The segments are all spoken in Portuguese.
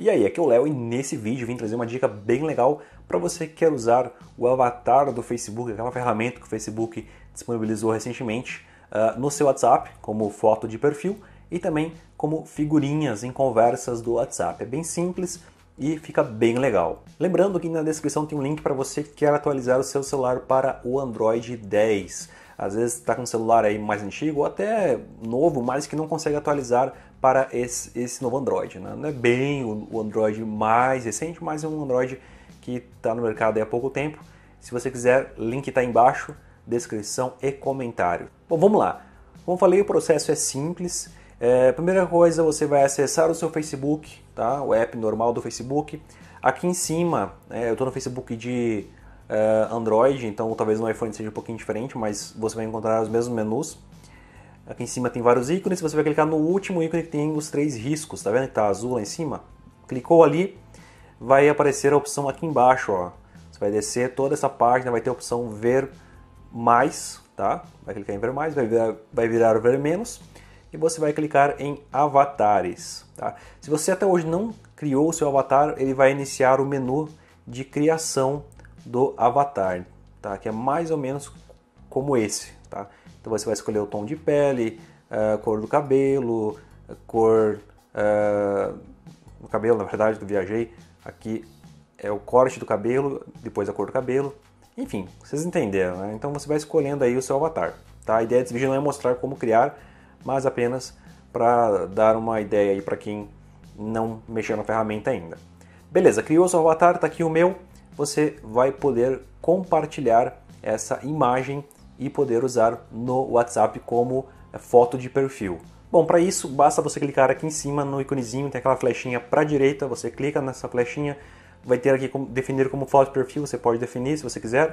E aí, aqui é o Léo e nesse vídeo vim trazer uma dica bem legal para você que quer usar o avatar do Facebook, aquela é ferramenta que o Facebook disponibilizou recentemente uh, no seu WhatsApp, como foto de perfil e também como figurinhas em conversas do WhatsApp. É bem simples e fica bem legal. Lembrando que na descrição tem um link para você que quer atualizar o seu celular para o Android 10 às vezes está com um celular aí mais antigo ou até novo, mas que não consegue atualizar para esse, esse novo Android. Né? Não é bem o, o Android mais recente, mas é um Android que está no mercado há pouco tempo. Se você quiser, link está embaixo, descrição e comentário. Bom, vamos lá. Como falei, o processo é simples. É, primeira coisa, você vai acessar o seu Facebook, tá? o app normal do Facebook. Aqui em cima, é, eu estou no Facebook de uh, Android, então talvez no iPhone seja um pouquinho diferente, mas você vai encontrar os mesmos menus. Aqui em cima tem vários ícones, você vai clicar no último ícone que tem os três riscos, tá vendo que tá azul lá em cima? Clicou ali, vai aparecer a opção aqui embaixo, ó. Você vai descer toda essa página, vai ter a opção ver mais, tá? Vai clicar em ver mais, vai virar, vai virar ver menos e você vai clicar em avatares, tá? Se você até hoje não criou o seu avatar, ele vai iniciar o menu de criação do avatar, tá? Que é mais ou menos como esse, tá? Então você vai escolher o tom de pele, a eh, cor do cabelo, a eh, cor do eh, cabelo, na verdade, do viajei. Aqui é o corte do cabelo, depois a cor do cabelo. Enfim, vocês entenderam, né? Então você vai escolhendo aí o seu avatar, tá? A ideia desse vídeo não é mostrar como criar, mas apenas para dar uma ideia aí para quem não mexeu na ferramenta ainda. Beleza, criou o seu avatar, tá aqui o meu você vai poder compartilhar essa imagem e poder usar no WhatsApp como é, foto de perfil. Bom, para isso basta você clicar aqui em cima no íconezinho, tem aquela flechinha para a direita, você clica nessa flechinha, vai ter aqui como, definir como foto de perfil, você pode definir se você quiser,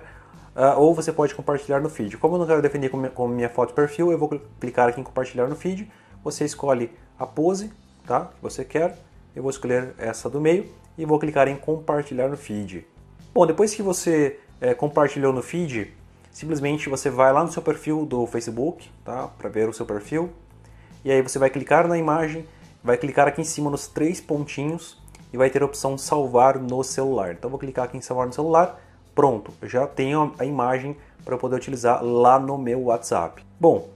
uh, ou você pode compartilhar no feed. Como eu não quero definir como, como minha foto de perfil, eu vou clicar aqui em compartilhar no feed, você escolhe a pose tá, que você quer, eu vou escolher essa do meio e vou clicar em compartilhar no feed. Bom, depois que você é, compartilhou no feed, simplesmente você vai lá no seu perfil do Facebook, tá? Para ver o seu perfil. E aí você vai clicar na imagem, vai clicar aqui em cima nos três pontinhos e vai ter a opção salvar no celular. Então vou clicar aqui em salvar no celular. Pronto, já tenho a imagem para poder utilizar lá no meu WhatsApp. Bom,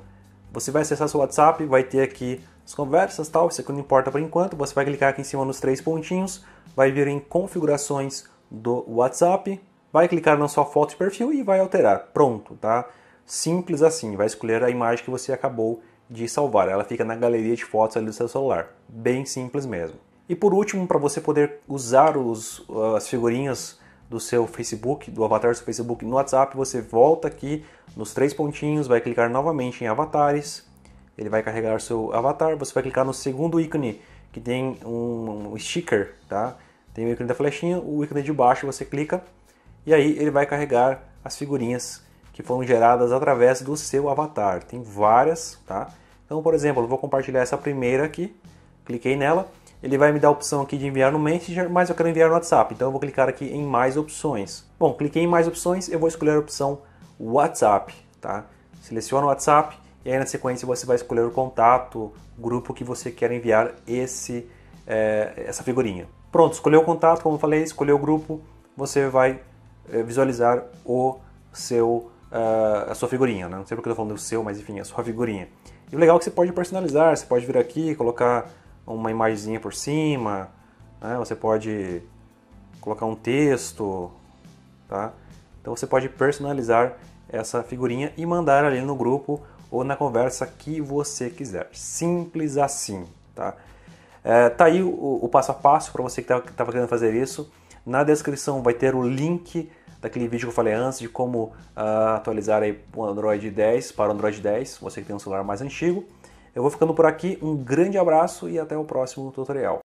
você vai acessar seu WhatsApp, vai ter aqui as conversas tal, isso aqui não importa por enquanto. Você vai clicar aqui em cima nos três pontinhos, vai vir em configurações do WhatsApp, vai clicar na sua foto de perfil e vai alterar. Pronto, tá? Simples assim, vai escolher a imagem que você acabou de salvar. Ela fica na galeria de fotos ali do seu celular. Bem simples mesmo. E por último, para você poder usar os, as figurinhas do seu Facebook, do avatar do seu Facebook no WhatsApp, você volta aqui nos três pontinhos, vai clicar novamente em avatares, ele vai carregar seu avatar, você vai clicar no segundo ícone que tem um, um sticker, tá? Tem o ícone da flechinha, o ícone de baixo você clica e aí ele vai carregar as figurinhas que foram geradas através do seu avatar. Tem várias, tá? Então, por exemplo, eu vou compartilhar essa primeira aqui, cliquei nela, ele vai me dar a opção aqui de enviar no Messenger, mas eu quero enviar no WhatsApp, então eu vou clicar aqui em mais opções. Bom, cliquei em mais opções, eu vou escolher a opção WhatsApp, tá? Seleciona o WhatsApp e aí na sequência você vai escolher o contato, o grupo que você quer enviar esse, é, essa figurinha. Pronto, escolheu o contato, como eu falei, escolheu o grupo, você vai eh, visualizar o seu, uh, a sua figurinha. Né? Não sei porque eu estou falando do seu, mas enfim, a sua figurinha. E o legal é que você pode personalizar, você pode vir aqui, colocar uma imagenzinha por cima, né? você pode colocar um texto, tá? Então você pode personalizar essa figurinha e mandar ali no grupo ou na conversa que você quiser. Simples assim, tá? É, tá aí o, o passo a passo para você que tá, estava querendo fazer isso. Na descrição vai ter o link daquele vídeo que eu falei antes de como uh, atualizar aí o Android 10 para o Android 10, você que tem um celular mais antigo. Eu vou ficando por aqui, um grande abraço e até o próximo tutorial.